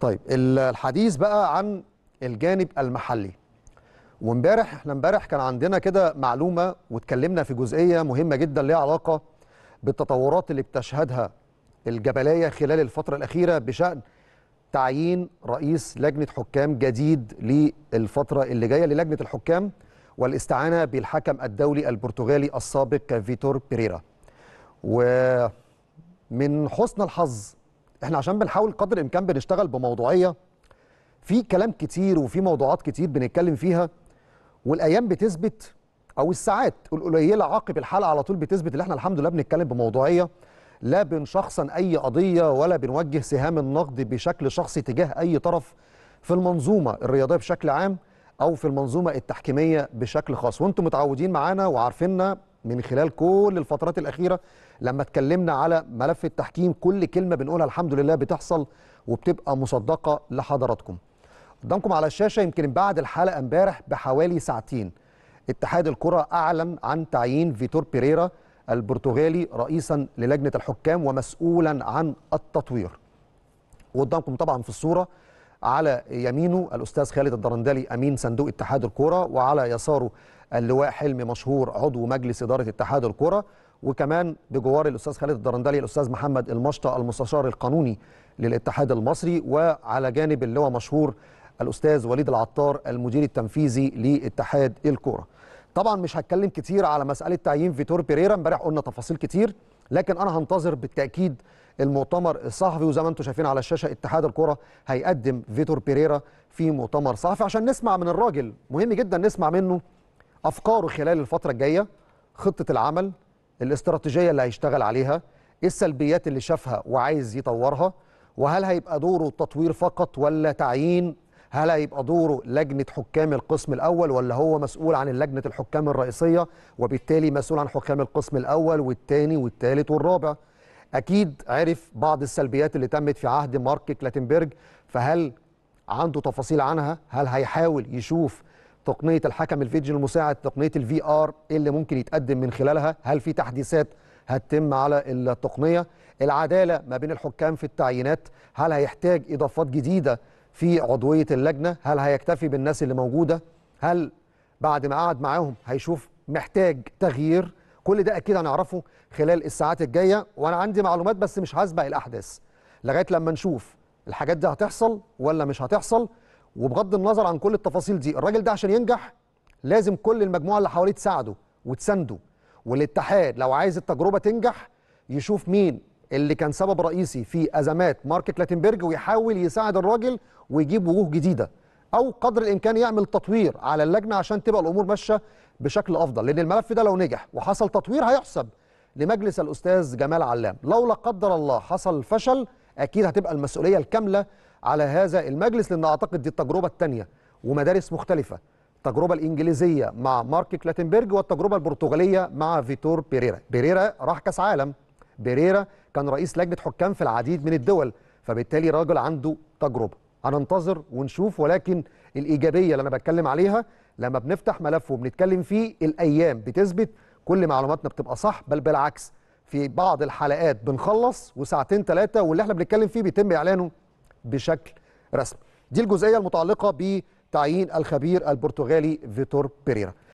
طيب الحديث بقى عن الجانب المحلي وامبارح احنا امبارح كان عندنا كده معلومه واتكلمنا في جزئيه مهمه جدا ليها علاقه بالتطورات اللي بتشهدها الجبليه خلال الفتره الاخيره بشان تعيين رئيس لجنه حكام جديد للفتره اللي جايه للجنه الحكام والاستعانه بالحكم الدولي البرتغالي السابق فيتور بيريرا ومن حسن الحظ احنا عشان بنحاول قدر الامكان بنشتغل بموضوعيه في كلام كتير وفي موضوعات كتير بنتكلم فيها والايام بتثبت او الساعات القليله عقب الحلقه على طول بتثبت ان احنا الحمد لله بنتكلم بموضوعيه لا بنشخصن اي قضيه ولا بنوجه سهام النقد بشكل شخصي تجاه اي طرف في المنظومه الرياضيه بشكل عام او في المنظومه التحكيميه بشكل خاص وانتم متعودين معانا وعارفيننا من خلال كل الفترات الاخيره لما اتكلمنا على ملف التحكيم كل كلمه بنقولها الحمد لله بتحصل وبتبقى مصدقه لحضراتكم قدامكم على الشاشه يمكن بعد الحلقه امبارح بحوالي ساعتين اتحاد الكره اعلن عن تعيين فيتور بيريرا البرتغالي رئيسا للجنه الحكام ومسؤولا عن التطوير وقدامكم طبعا في الصوره على يمينه الاستاذ خالد الدرندلي امين صندوق اتحاد الكره وعلى يساره اللواء حلمي مشهور عضو مجلس إدارة اتحاد الكرة وكمان بجوار الأستاذ خالد الدرندلي الأستاذ محمد المشطة المستشار القانوني للاتحاد المصري وعلى جانب اللواء مشهور الأستاذ وليد العطار المدير التنفيذي لاتحاد الكرة طبعا مش هتكلم كتير على مسألة تعيين فيتور بيريرا امبارح قلنا تفاصيل كتير لكن أنا هنتظر بالتأكيد المؤتمر الصحفي وزي ما انتم شايفين على الشاشه اتحاد الكره هيقدم فيتور بيريرا في مؤتمر صحفي عشان نسمع من الراجل مهم جدا نسمع منه افكاره خلال الفتره الجايه خطه العمل الاستراتيجيه اللي هيشتغل عليها السلبيات اللي شافها وعايز يطورها وهل هيبقى دوره تطوير فقط ولا تعيين هل هيبقى دوره لجنة حكام القسم الأول ولا هو مسؤول عن لجنة الحكام الرئيسية وبالتالي مسؤول عن حكام القسم الأول والثاني والثالث والرابع أكيد عرف بعض السلبيات اللي تمت في عهد مارك كلاتنبرج فهل عنده تفاصيل عنها هل هيحاول يشوف تقنيه الحكم الفيديو المساعد تقنيه الفي ار ايه اللي ممكن يتقدم من خلالها هل في تحديثات هتتم على التقنيه العداله ما بين الحكام في التعيينات هل هيحتاج اضافات جديده في عضويه اللجنه هل هيكتفي بالناس اللي موجوده هل بعد ما قعد معاهم هيشوف محتاج تغيير كل ده اكيد هنعرفه خلال الساعات الجايه وانا عندي معلومات بس مش هسبق الاحداث لغايه لما نشوف الحاجات دي هتحصل ولا مش هتحصل وبغض النظر عن كل التفاصيل دي الراجل ده عشان ينجح لازم كل المجموعه اللي حواليه تساعده وتسنده والاتحاد لو عايز التجربه تنجح يشوف مين اللي كان سبب رئيسي في ازمات مارك كلاتنبرج ويحاول يساعد الراجل ويجيب وجوه جديده او قدر الامكان يعمل تطوير على اللجنه عشان تبقى الامور ماشيه بشكل افضل لان الملف ده لو نجح وحصل تطوير هيحسب لمجلس الاستاذ جمال علام لو لا قدر الله حصل فشل اكيد هتبقى المسؤوليه الكامله على هذا المجلس لان اعتقد دي التجربه الثانيه ومدارس مختلفه التجربه الانجليزيه مع مارك كلاتنبرج والتجربه البرتغاليه مع فيتور بيريرا بيريرا راح كاس عالم بيريرا كان رئيس لجنه حكام في العديد من الدول فبالتالي راجل عنده تجربه هننتظر ونشوف ولكن الايجابيه اللي انا بتكلم عليها لما بنفتح ملف وبنتكلم فيه الايام بتثبت كل معلوماتنا بتبقى صح بل بالعكس في بعض الحلقات بنخلص وساعتين ثلاثه واللي احنا بنتكلم فيه بيتم اعلانه بشكل رسمي دي الجزئية المتعلقة بتعيين الخبير البرتغالي فيتور بيريرا